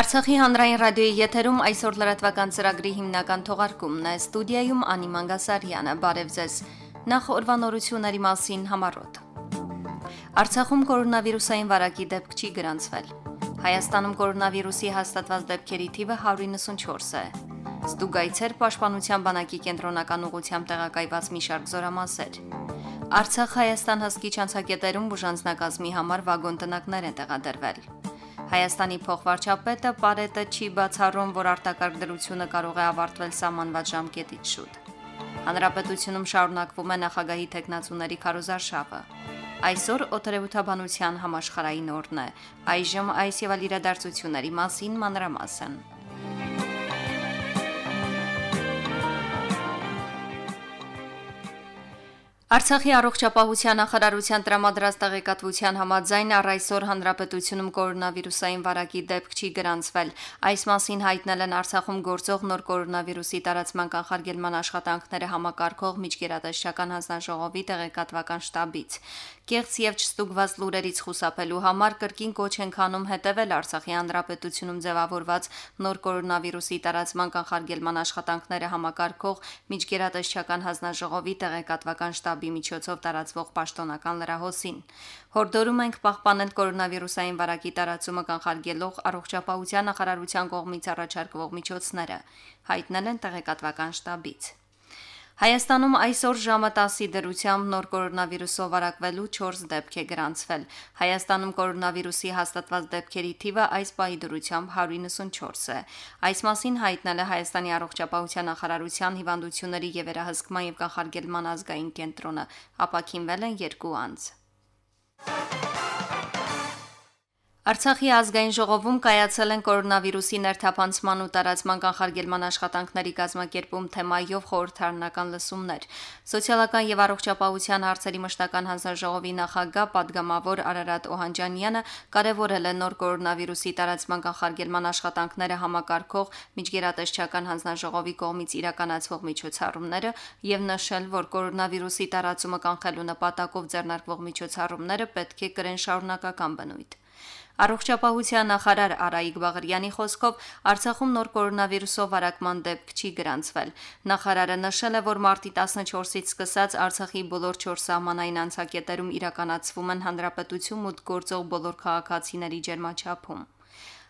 Արցախի հանրային ռադիոյի եթերում այսօր լրատվական ծրագրի հիմնական թողարկումն է ստուդիայում Անի Մանգասարյանը։ Բարև ձեզ։ Նախ օրվանորությունների մասին համառոտ։ Արցախում կորոնավիրուսային վարակի դեպք չի գրանցվել։ Հայաստանում կորոնավիրուսի հաստատված դեպքերի թիվը 194 է։ Ստուգայցեր պաշտպանության բանակի կենտրոնական ուղությամբ տեղակայված մի շարք զորամասեր։ Արցախ-Հայաստան հսկի ճանցակետերում բուժանձնակազմի համար վագոն տնակներ են տեղադրվել։ Հայաստանի փոխվարչապետը Պարետը չի բացառում, որ արտակարգ դրությունը կարող է ավարտվել սահմանված ժամկետից շուտ։ Հանրապետությունում շարունակվում է նախագահի տեխնացուների քարոզարշավը։ Այսօր օթերեվութաբանության համաշխարհային օրն է։ Այժմ այս եւ այլ իրադարձությունների մասին մանրամասն։ մասին, Արցախի առողջապահության նախարարության տրամադրած տեղեկատվության համաձայն առ այսօր հանրապետությունում կորոնավիրուսային վարակի դեպք չի գրանցվել։ Այս մասին հայտնել են Արցախում գործող նոր կորոնավիրուսի տարածման կանխարգելման աշխատանքները համակարգող միջգերատեսչական հանձնաժողովի տեղեկատվական շտաբից կեղծ եւ չստուգված լուրերից խուսափելու համար կրկին կոչ ենք անում հետևել Արցախի հանրապետությունում ձևավորված նոր կորոնավիրուսի տարածման կանխարգելման աշխատանքները համակարգող միջգերատեսչական հանձնաժողովի տեղեկատվական շտաբի միջոցով տարածվող պաշտոնական լրահոսին։ Հորդորում ենք պահպանել կորոնավիրուսային վարակի տարածումը կանխարգելող առողջապահության նախարարության կողմից առաջարկվող միջոցները, հայտնել են տեղեկատվական շտաբից։ Հայաստանում այսօր ժամը 10-ի դրությամբ նոր կորոնավիրուսով վարակվելու 4 դեպք է գրանցվել։ Հայաստանում կորոնավիրուսի հաստատված դեպքերի թիվը այս պահի դրությամբ 194 է։ Այս մասին հայտնել է Հայաստանի առողջապահության նախարարության հիվանդությունների եւ վերահսկման եւ կանխարգելման ազգային կենտրոնը։ Ապակինվել են 2 անձ։ Արցախի ազգային ժողովում կայացել են կորոնավիրուսի ներթափանցման ու տարածման կանխարգելման աշխատանքների կազմակերպում թեմայով խորհրդարանական լսումներ։ Սոցիալական եւ առողջապահության հարցերի մշտական հանձնաժողովի նախագահ падգամավոր Արարատ Օհանջանյանը կարևորել է նոր կորոնավիրուսի տարածման կանխարգելման աշխատանքները համակարգող միջգերատեսչական հանձնաժողովի կողմից իրականացվող միջոցառումները եւ նշել, որ կորոնավիրուսի տարածումը կանխելու նպատակով ձեռնարկվող միջոցառումները պետք է կրեն շարունակական բնույթ։ Առողջապահության նախարար Արայիկ Բաղարյանի խոսքով Արցախում նոր կորոնավիրուսով վարակման դեպք չի գրանցվել։ Նախարարը նշել է, որ մարտի 14-ից սկսած Արցախի բոլոր 4 սահմանային անցակետերում իրականացվում են հանրապետություն մուտք գործող բոլոր քաղաքացիների ջերմաչափում։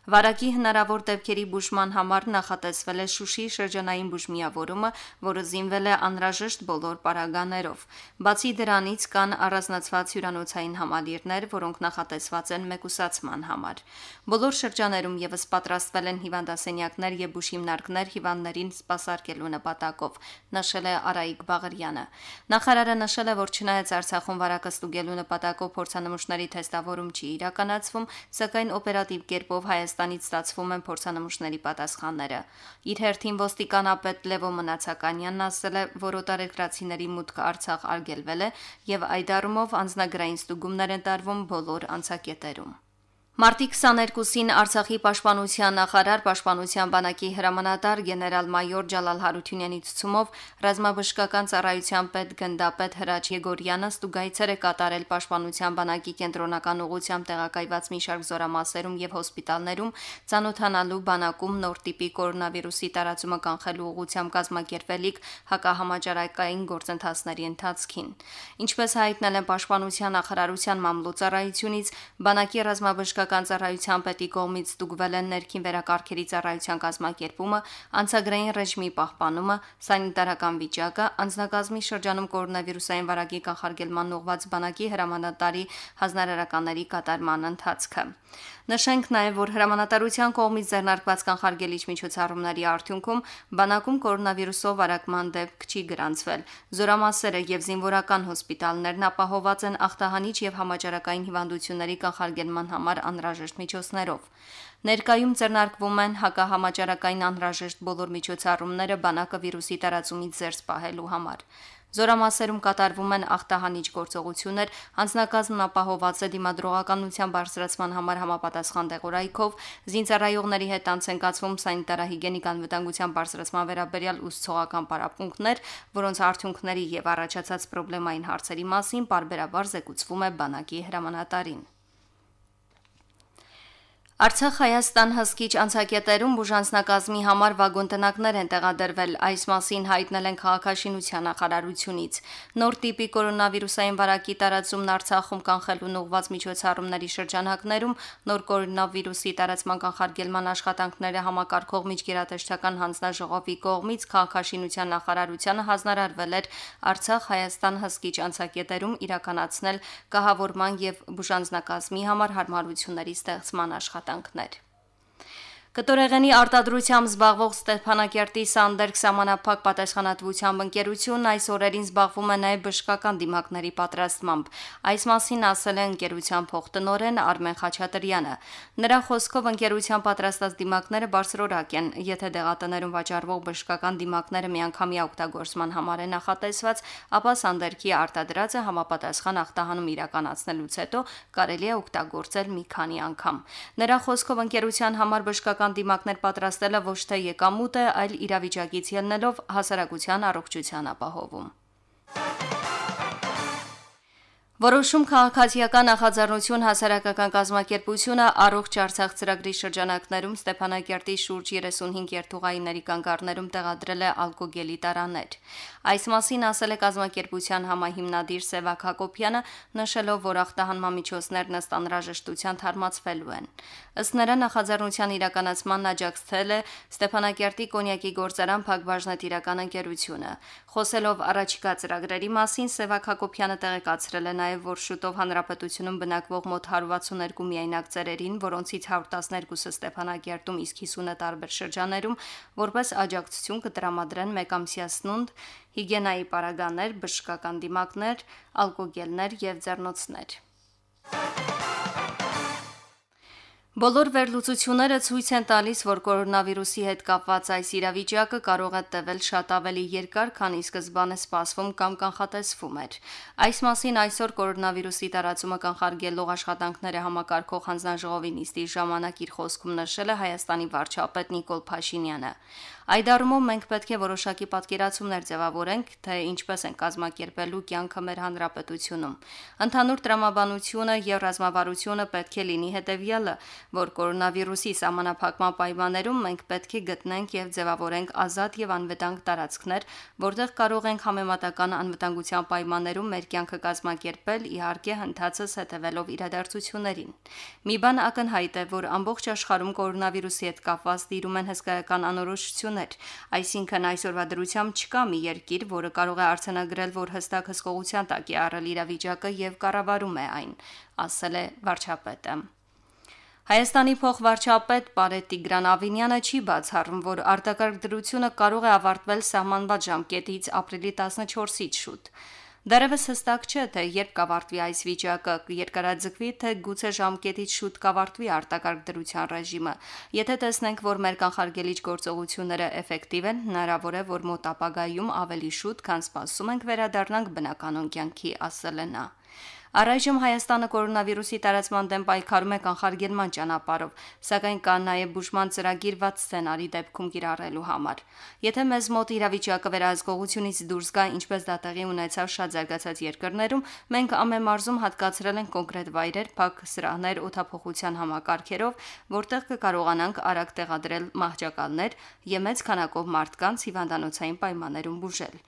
Վարակի հնարավոր դեպքերի բուժման համար նախատեսվել է Շուշիի շրջանային բուժմիավորումը, որը զինվել է անհրաժեշտ բոլոր պարագաներով։ Բացի դրանից կան առանձնացված հյուրանոցային համալիրներ, որոնք նախատեսված են մեկուսացման համար։ Բոլոր շրջաներում եւս պատրաստվել են հիվանդասենյակներ եւ բուժհիմնարկներ հիվանդներին սպասարկելու նպատակով, նշել է Արայիկ Բաղարյանը։ Նախարարը նշել է, որ չնայած Արցախում վարակը ստուգելու նպատակով փորձանմուշների թեստավորում չի իրականացվում, սակայն օպերատիվ կերպով հայ Հայաստանից ստացվում են փորձանմուշների պատասխանները։ Իր հերթին ոստիկանապետ Լևո Մնացականյանն ասել է, որ օտարերկրացիների մուտքը Արցախ արգելվել է եւ այդ առումով անձնագրային ստուգումներ են տարվում բոլոր անցակետերում։ Մարտի 22-ին Արցախի պաշտպանության նախարար պաշտպանության բանակի հրամանատար գեներալ-մայոր Ջալալ Հարությունյանի ցուցումով ռազմաբժշկական ծառայության պետ գնդապետ Հրաչ Եգորյանը ստուգայցեր է կատարել պաշտպանության բանակի կենտրոնական ուղությամբ տեղակայված մի շարք զորամասերում եւ հոսպիտալներում ցանոթանալու բանակում նոր տիպի կորոնավիրուսի տարածումը կանխելու ուղությամբ կազմակերպելիք հակահամաճարակային գործընթացների ընթացքին։ Ինչպես հայտնել են պաշտպանության նախարարության մամլոյ ծառայությունից, բանակի ռազմաբժշկական Պետական ծառայության պետի կողմից ստուգվել են ներքին վերակարգերի ծառայության կազմակերպումը, անցագրային ռեժիմի պահպանումը, սանիտարական վիճակը, անձնակազմի շրջանում կորոնավիրուսային վարակի կանխարգելման ուղղված բանակի հրամանատարի հանրարարականների կատարման ընթացքը։ Նշենք նաև, որ հրամանատարության կողմից ձեռնարկված կանխարգելիչ միջոցառումների արդյունքում բանակում կորոնավիրուսով վարակման դեպք չի գրանցվել։ Զորամասերը եւ զինվորական հոսպիտալներն ապահոված են ախտահանիչ եւ համաճարակային հիվանդությունների կանխարգելման համար ան անհրաժեշտ միջոցներով։ Ներկայում ձեռնարկվում են հակահամաճարակային անհրաժեշտ բոլոր միջոցառումները բանակը վիրուսի տարածումից զերծ պահելու համար։ Զորամասերում կատարվում են ախտահանիչ գործողություններ, անձնակազմն ապահոված է դիմադրողականության բարձրացման համար համապատասխան դեղորայքով, զինծառայողների հետ անց են կացվում սանիտարահիգենիկ անվտանգության բարձրացման վերաբերյալ ուսուցողական պարապմունքներ, որոնց արդյունքների եւ առաջացած խնդրումային հարցերի մասին parberabar զեկուցվում է բանակի հրամանատարին։ Արցախ-Հայաստան հսկիչ անցակետերում բուժանձնակազմի համար վագոն տնակներ են տեղադրվել, այս մասին հայտնել են քաղաքաշինության նախարարությունից։ Նոր տիպի կորոնավիրուսային վարակի տարածումն Արցախում կանխելուն ուղված միջոցառումների շրջանակներում նոր կորոնավիրուսի տարածման կանխարգելման աշխատանքները համակարգող միջգերատեսչական հանձնաժողովի կողմից քաղաքաշինության նախարարությանը հանձնարարվել էր Արցախ-Հայաստան հսկիչ անցակետերում իրականացնել կահավորման եւ բուժանձնակազմի համար հարմարությունների ստեղծման աշխատանքները աշխատանքներ։ Կտորեղենի արտադրությամբ զբաղվող Ստեփանակերտի Սանդերկ Սամանապակ պատասխանատվությամբ ընկերությունն այս օրերին զբաղվում է նաև բժշկական դիմակների պատրաստմամբ։ Այս մասին ասել է ընկերության փոխտնօրեն Արմեն Խաչատրյանը։ Նրա խոսքով ընկերության պատրաստած դիմակները բարձրորակ են, եթե դեղատներում վաճառվող բժշկական դիմակները միանգամյա օգտագործման համար է նախատեսված, ապա Սանդերկի արտադրածը համապատասխան ախտահանում իրականացնելուց հետո կարելի է օգտագործել մի քանի անգամ։ Նրա խոսքով ընկերության համար բժշկական ռազմական դիմակներ պատրաստելը ոչ թե եկամուտ է, այլ իրավիճակից ելնելով հասարակության առողջության ապահովում։ Որոշում քաղաքացիական նախաձեռնություն հասարակական կազմակերպությունը առողջ Արցախ ծրագրի շրջանակներում Ստեփանակերտի շուրջ 35 երթուղայիների կանգառներում տեղադրել է ալկոգելի տարաներ։ Այս մասին ասել է կազմակերպության համահիմնադիր Սևակ Հակոբյանը, նշելով, որ ախտահանմամիջոցներն ըստ անհրաժեշտության թարմացվելու են։ Ըստ նրա նախաձեռնության իրականացմանն աջակցել է Ստեփանակերտի կոնյակի գործարան Փակ բաժնետիրական ընկերությունը։ Խոսելով առաջիկա ծրագրերի մասին Սևակ Հակոբյանը տեղեկացրել է նաև, որ շուտով հանրապետությունում բնակվող մոտ 162 միայնակ ծերերին, որոնցից 112-ը Ստեփանակերտում, իսկ 50-ը տարբեր շրջաներում, որպես աջակցություն կտրամադրեն մեկամսյա սնունդ, հիգիենայի պարագաներ, բժշկական դիմակներ, ալկոգելներ եւ ձեռնոցներ։ Բոլոր վերլուծությունները ցույց են տալիս, որ կորոնավիրուսի հետ կապված այս իրավիճակը կարող է տևել շատ ավելի երկար, քան ի սկզբանե սպասվում կամ կանխատեսվում էր։ Այս մասին այսօր կորոնավիրուսի տարածումը կանխարգելող աշխատանքները համակարգող հանձնաժողովի նիստի ժամանակ իր խոսքում նշել է Հայաստանի վարչապետ Նիկոլ Փաշինյանը։ Այդ առումով մենք պետք է որոշակի պատկերացումներ ձևավորենք, թե ինչպես են կազմակերպելու կյանքը մեր հանրապետությունում։ Ընդհանուր տրամաբանությունը եւ ռազմավարությունը պետք է լինի հետեւյալը, որ կորոնավիրուսի սահմանափակման պայմաններում մենք պետք է գտնենք եւ ձևավորենք ազատ եւ անվտանգ տարածքներ, որտեղ կարող ենք համեմատական անվտանգության պայմաններում մեր կյանքը կազմակերպել, իհարկե հնդածս հետևելով իրադարձություններին։ Մի բան ակնհայտ է, որ ամբողջ աշխարհում կորոնավիրուսի հետ կապված դիրում են հսկայական անորոշություն կանոններ։ Այսինքն այսօրվա դրությամբ չկա մի երկիր, որը կարող է արցանագրել, որ հստակ հսկողության տակ է առել իրավիճակը եւ կառավարում է այն, ասել է վարչապետը։ Հայաստանի փոխվարչապետ Պարետ Տիգրան Ավինյանը չի բացառում, որ արտակարգ դրությունը կարող է ավարտվել սահմանված ժամկետից ապրիլի 14-ից շուտ։ Դարևս հստակ չէ, թե երբ կավարտվի այս վիճակը, երկարաձգվի, թե գուցե ժամկետից շուտ կավարտվի արտակարգ դրության ռեժիմը։ Եթե տեսնենք, որ մեր կանխարգելիչ գործողությունները էֆեկտիվ են, հնարավոր է, որ մոտ ապագայում ավելի շուտ, քան սպասում ենք, վերադառնանք բնականոն կյանքի, ասել է նա։ Առայժմ Հայաստանը կորոնավիրուսի տարածման դեմ պայքարում է կանխարգելման ճանապարհով, սակայն կան նաև բուժման ծրագիրված սցենարի դեպքում կիրառելու համար։ Եթե մեզ մոտ իրավիճակը վերահսկողությունից դուրս գա, ինչպես դա տեղի ունեցավ շատ զարգացած երկրներում, մենք ամեն մարզում հատկացրել ենք կոնկրետ վայրեր, փակ սրահներ օթափողության համակարգերով, որտեղ կկարողանանք արագ տեղադրել մահճակալներ եւ մեծ քանակով մարդկանց հիվանդանոցային պայմաններում բուժել։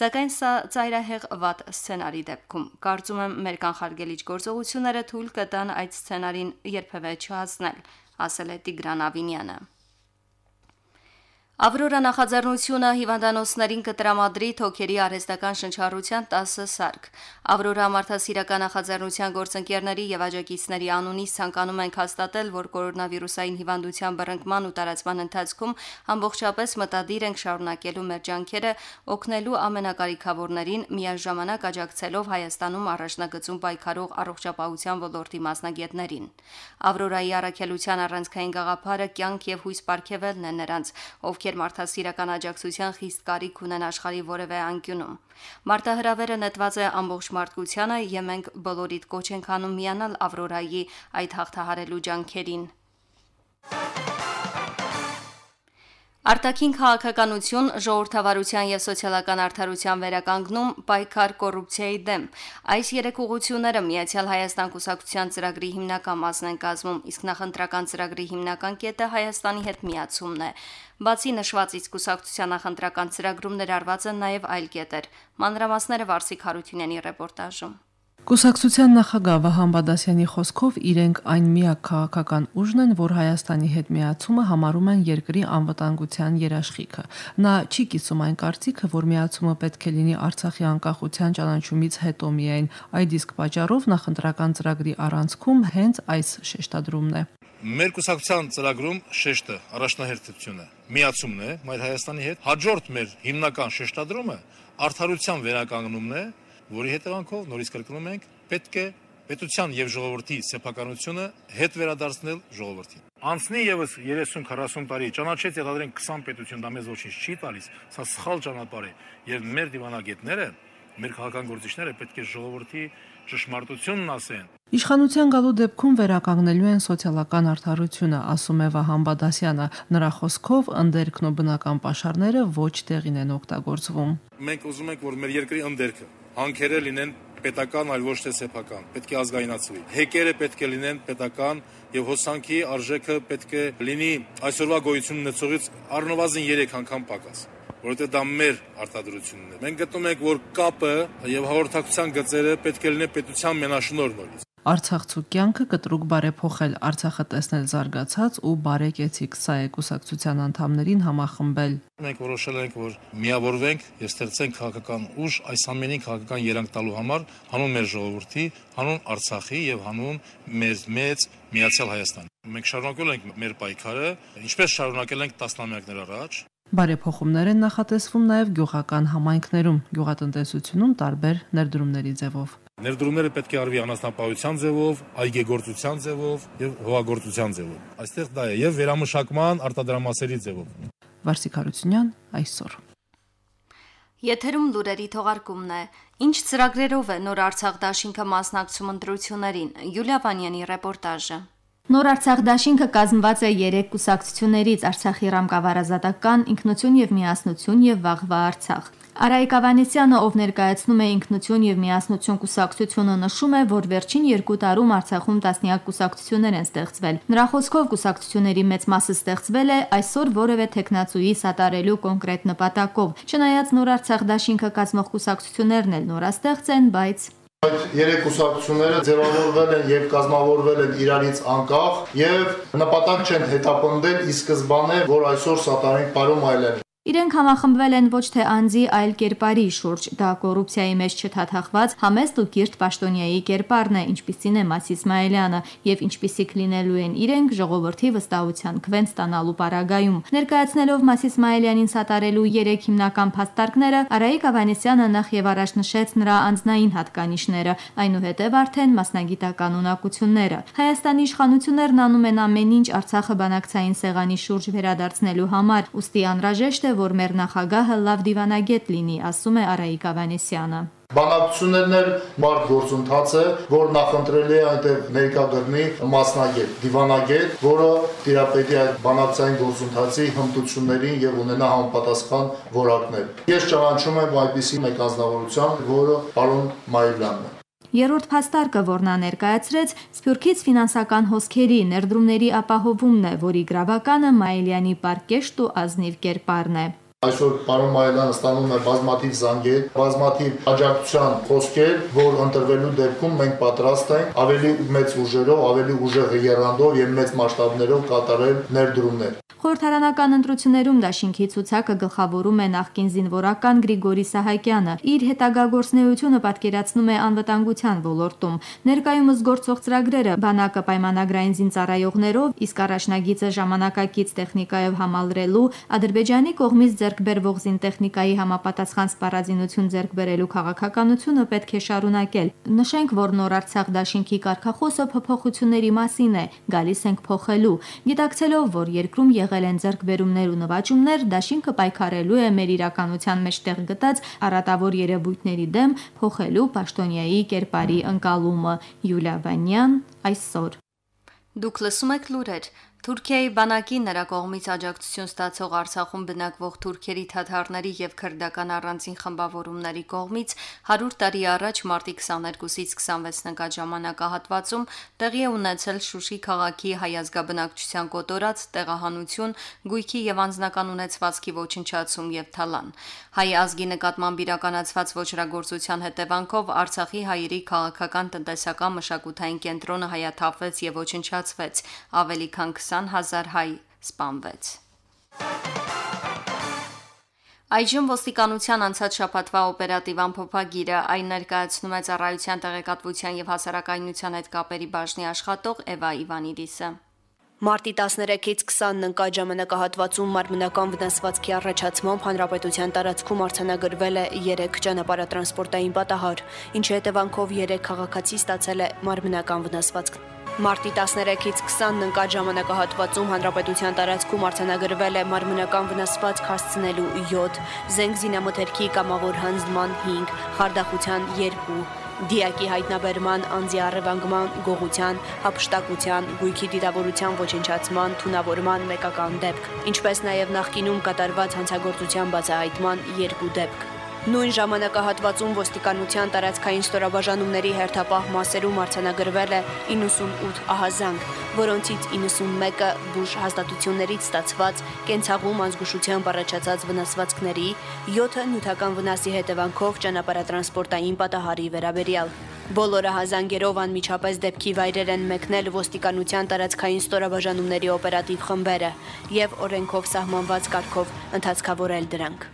Սակայն սա ծայրահեղ վատ սցենարի դեպքում կարծում եմ մեր կանխարգելիչ գործողությունները թույլ կտան այդ սցենարին երբևէ չհասնել, ասել է Տիգրան Ավինյանը։ Ավրորա նախաձեռնությունը հիվանդանոցներին կտրամադրի թոքերի արհեստական շնչառության 10 սարք։ Ավրորա մարդասիրական նախաձեռնության գործընկերների եւ աջակիցների անունից ցանկանում ենք հաստատել, որ կորոնավիրուսային հիվանդության բռնկման ու տարածման ընթացքում ամբողջապես մտադիր ենք շարունակելու մեր ջանքերը օգնելու ամենակարիքավորներին միաժամանակ աջակցելով Հայաստանում առաջնագծում պայքարող առողջապահության ոլորտի մասնագետներին։ Ավրորայի առաքելության առանցքային գաղափարը կյանք եւ հույս ապարգևելն է նրանց, ովքեր գերմարթասիրական աջակցության խիստ կարիք ունեն աշխարի որևէ անկյունում։ Մարտահրավերը նետված է ամբողջ մարդկությանը եւ մենք բոլորիդ կոչ ենք անում միանալ Ավրորայի այդ հաղթահարելու ջանքերին։ Thank you Արտաքին քաղաքականություն ժողովրդավարության եւ սոցիալական արդարության վերականգնում պայքար կոռուպցիայի դեմ։ Այս երեք ուղությունները Միացյալ Հայաստան Կուսակցության ծրագրի հիմնական մասն են կազմում, իսկ նախընտրական ծրագրի հիմնական կետը Հայաստանի հետ միացումն է։ Բացի նշվածից Կուսակցության նախընտրական ծրագրում ներառված են նաեւ այլ կետեր։ Մանրամասները Վարսիկ Հարությունյանի ռեպորտաժում։ Կուսակցության նախագահ Վահան Բադասյանի խոսքով իրենք այն միակ քաղաքական ուժն են, որ Հայաստանի հետ միացումը համարում են երկրի անվտանգության երաշխիքը։ Նա չի կիսում այն կարծիքը, որ միացումը պետք է լինի Արցախի անկախության ճանաչումից հետո միայն, այդ իսկ պատճառով նախընտրական ծրագրի առանցքում հենց այս շեշտադրումն է։ Մեր կուսակցության ծրագրում շեշտը առաջնահերթությունը միացումն է մեր Հայաստանի հետ։ Հաջորդ մեր հիմնական շեշտադրումը արդարության վերականգնումն է որի հետևանքով նորից կրկնում ենք, պետք է պետության եւ ժողովրդի սեփականությունը հետ վերադարձնել ժողովրդին։ Անցնի եւս 30-40 տարի ճանաչեց եղադրեն 20 պետություն, դա մեզ ոչինչ չի տալիս, սա սխալ ճանապարհ է եւ մեր դիվանագետները, մեր քաղաքական գործիչները պետք է ժողովրդի ճշմարտությունն ասեն։ Իշխանության գալու դեպքում վերականգնելու են սոցիալական արդարությունը, ասում է Վահան Բադասյանը։ Նրա խոսքով ընդերքն ու բնական ապաշարները ոչ տեղին են օգտագործվում։ Մենք ուզում ենք, որ մեր երկրի ընդերքը հանքերը լինեն պետական, այլ ոչ թե սեփական։ Պետք է ազգայնացվի։ Հեկերը պետք է լինեն պետական եւ հոսանքի արժեքը պետք է լինի այսօրվա գոյությունն ունեցողից առնվազն 3 անգամ պակաս որովհետեւ դա մեր արտադրությունն է։ Մենք գտնում ենք, որ կապը եւ հաղորդակցության գծերը պետք է լինեն պետության մենաշնորհ նորից։ Արցախցու կյանքը կտրուկ բարեփոխել, Արցախը տեսնել զարգացած ու բարեկեցիկ, սա է կուսակցության անդամներին համախմբել։ Մենք որոշել ենք, որ միավորվենք եւ ստեղծենք քաղաքական ուժ այս ամենին քաղաքական երանգ տալու համար հանուն մեր ժողովրդի, հանուն Արցախի եւ հանուն մեր մեծ միացյալ Հայաստան։ Մենք շարունակել ենք մեր պայքարը, ինչպես շարունակել ենք տասնամյակներ առաջ։ Բարեփոխումներ են նախատեսվում նաև գյուղական համայնքներում, գյուղատնտեսությունում տարբեր ներդրումների ձևով։ Ներդրումները պետք է արվի անասնապահության ձևով, այգեգործության ձևով եւ հողագործության ձևով։ Այստեղ դա է եւ վերամշակման արտադրամասերի ձևով։ Վարսիկ Հարությունյան այսօր Եթերում լուրերի թողարկումն է։ Ինչ ծրագրերով է նոր Արցախ դաշինքը մասնակցում ընտրություններին։ Յուլիա Վանյանի ռեպորտաժը։ Նոր Արցախ դաշինքը կազմված է 3 կուսակցություններից՝ Արցախի ռամկավարազատական, ինքնություն եւ միասնություն եւ վաղվա Արցախ։ Արայիկ Ավանեսյանը, ով ներկայացնում է ինքնություն եւ միասնություն կուսակցությունը, նշում է, որ վերջին երկու տարում Արցախում տասնյակ կուսակցություններ են ստեղծվել։ Նրա խոսքով կուսակցությունների մեծ մասը ստեղծվել է այսօր որևէ տեխնացուի սատարելու կոնկրետ նպատակով։ Չնայած նոր Արցախ դաշինքը կազմող կուսակցություններն էլ նորաստեղծ են, բայց Այդ երեք ուսակցությունները ձևավորվել են եւ կազմավորվել են իրարից անկախ եւ նպատակ չեն հետապնդել ի սկզբանե, որ այսօր սատարին պարում այլն։ Իրենք համախմբվել են ոչ թե անձի, այլ կերպարի շուրջ։ Դա կոռուպցիայի մեջ չթաթախված համեստ ու գիրտ պաշտոնյայի կերպարն է, ինչպիսին է Մաս Իսմայելյանը, եւ ինչպիսի կլինելու են իրենք ժողովրդի վստահության քվեն ստանալու պարագայում։ Ներկայացնելով Մաս Իսմայելյանին սատարելու 3 հիմնական փաստարկները, Արայիկ Ավանեսյանը նախ եւ առաջ նշեց նրա անձնային հատկանիշները, այնուհետև արդեն մասնագիտական ունակությունները։ Հայաստանի իշխանություններն անում են ամեն ինչ Արցախը բանակցային սեղանի շուրջ վերադարձնելու համար, ուստի անհրաժեշտ է, որ մեր նախագահը լավ դիվանագետ լինի, ասում է Արայիկ Ավանեսյանը։ Բանակցություններն էլ մարդ գործընթաց է, որ նախընտրելի է այնտեղ ներկա գտնի մասնագետ, դիվանագետ, որը տիրապետի այդ բանակցային գործընթացի հմտություններին եւ ունենա համապատասխան որակներ։ Ես ճանաչում եմ այդպիսի մեկ անձնավորության, որը պարոն Մայրյանն է։ Երրորդ փաստարկը, որ նա ներկայացրեց, Սփյուռքից ֆինանսական հոսքերի ներդրումների ապահովումն է, որի գրավականը Մայելյանի պարկեշտ ու ազնիվ կերպարն է։ Այսօր պարոն Մայլյանը ստանում է բազմաթիվ զանգեր, բազմաթիվ աջակցության խոսքեր, որ ընտրվելու դեպքում մենք պատրաստ ենք ավելի մեծ ուժերով, ավելի ուժեղ երանդով եւ մեծ մասշտաբներով կատարել ներդրումներ։ Խորհրդարանական ընտրություններում դաշինքի ցուցակը գլխավորում է նախկին զինվորական Գրիգորի Սահակյանը։ Իր հետագա գործնեությունը պատկերացնում է անվտանգության ոլորտում։ Ներկայումս գործող ծրագրերը բանակը պայմանագրային զինծառայողներով, իսկ առաջնագիծը ժամանակակից տեխնիկայով համալրելու Ադրբեջանի կողմից ձեռք բերվող զինտեխնիկայի համապատասխան սպառազինություն ձեռք բերելու քաղաքականությունը պետք է շարունակել։ Նշենք, որ նոր Արցախ դաշինքի կարգախոսը փոփոխությունների մասին է, գալիս ենք փոխելու։ Գիտակցելով, որ երկրում եղել են ձեռքբերումներ ու նվաճումներ, դաշինքը պայքարելու է մեր իրականության մեջ տեղ գտած արատավոր երևույթների դեմ փոխելու պաշտոնյայի կերպարի ընկալումը։ Յուլիա Վանյան այսօր Դուք լսում եք լուրեր Թուրքիայի բանակին նրա կողմից աջակցություն ստացող Արցախում բնակվող թուրքերի թաթարների եւ քրդական առանձին խմբավորումների կողմից 100 տարի առաջ մարտի 22-ից 26 նկատ ժամանակահատվածում տեղի է ունեցել Շուշի քաղաքի հայազգաբնակչության կոտորած տեղահանություն, գույքի եւ անձնական ունեցվածքի ոչնչացում եւ թալան։ Հայ ազգի նկատմամբ իրականացված ոչրագործության հետևանքով Արցախի հայերի քաղաքական տնտեսական մշակութային կենտրոնը հայաթափվեց եւ ոչնչացվեց, ավելի քան 20000 հայ սպանվեց։ Այժմ ոստիկանության անցած շաբաթվա օպերատիվ ամփոփագիրը այն ներկայացնում է ծառայության տեղեկատվության եւ հասարակայնության հետ կապերի բաժնի աշխատող Էվա Իվանիդիսը։ Մարտի 13-ից 20-ն ընկած ժամանակահատվածում մարմնական վնասվածքի առաջացմամբ հանրապետության տարածքում արցանագրվել է 3 ճանապարհատրանսպորտային պատահար, ինչի հետևանքով 3 քաղաքացի ստացել է մարմնական վնասվածք։ Մարտի 13-ից 20-ն ընկած ժամանակահատվածում հանրապետության տարածքում արձանագրվել է մարմնական վնասվածք հասցնելու 7, զենք զինամթերքի կամավոր հանձնման 5, խարդախության 2, դիակի հայտնաբերման, անձի առևանգման, գողության, հապշտակության, գույքի դիտավորության ոչնչացման, թունավորման մեկական դեպք, ինչպես նաև նախկինում կատարված հանցագործության բացահայտման 2 դեպք։ Նույն ժամանակահատվածում ոստիկանության տարածքային ստորաբաժանումների հերթապահ մասերում արձանագրվել է 98 ահազանգ, որոնցից 91-ը բուժ հաստատություններից ստացված կենցաղում անզգուշությամբ առաջացած վնասվածքների, 7-ը նյութական վնասի հետևանքով ճանապարհատրանսպորտային պատահարի վերաբերյալ։ Բոլոր ահազանգերով անմիջապես դեպքի վայրեր են մեկնել ոստիկանության տարածքային ստորաբաժանումների օպերատիվ խմբերը եւ օրենքով սահմանված կարգով ընթացքավորել դրանք։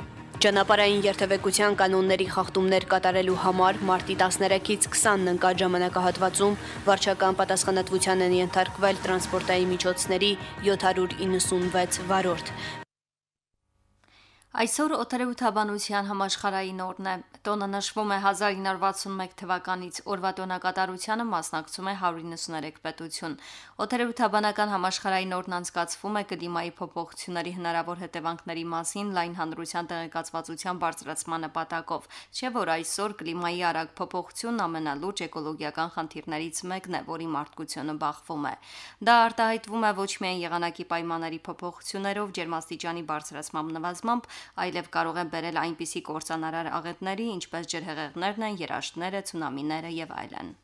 Ճանապարհային երթևեկության կանոնների խախտումներ կատարելու համար մարտի 13-ից 20-ն ընկած ժամանակահատվածում վարչական պատասխանատվության են ենթարկվել տրանսպորտային միջոցների 796 վարորդ։ Այսօր օթերեվթաբանության համաշխարհային օրն է։ Տոնը նշվում է 1961 թվականից, օրվա տոնակատարությանը մասնակցում է 193 պետություն։ Օթերեվթաբանական համաշխարհային օրն անցկացվում է կլիմայի փոփոխությունների հնարավոր հետևանքների մասին լայն հանրության տեղեկացվածության բարձրացման նպատակով, չէ՞ որ այսօր կլիմայի արագ փոփոխությունն ամենալուրջ էկոլոգիական խնդիրներից մեկն է, որի մարդկությունը բախվում է։ Դա արտահայտվում է ոչ միայն եղանակի պայմանների փոփոխություններով, ջերմաստիճանի բարձրացմամբ նվազմամբ, այլև կարող են բերել այնպիսի կործանարար աղետների, ինչպես ջրհեղեղներն են, երաշտները, ցունամիները եւ այլն։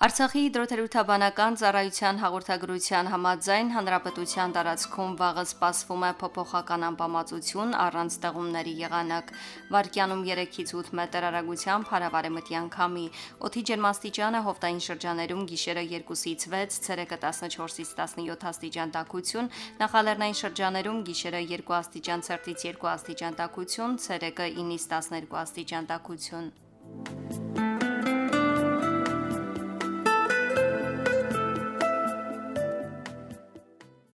Արցախի հիդրոթերապևտաբանական ծառայության հաղորդագրության համաձայն հանրապետության տարածքում վաղը սպասվում է փոփոխական անբավարարություն առանց ստեղումների եղանակ։ Վարկյանում 3-ից 8 մետր արագությամբ հարավարեմտյան քամի։ Օդի ջերմաստիճանը հովտային շրջաներում գիշերը 2-ից 6, ցերեկը 14-ից 17 աստիճան տաքություն, նախալեռնային շրջաներում գիշերը 2 աստիճան ցերտից 2 աստիճան տաքություն, ցերեկը 9-ից 12 աստիճան տաքություն։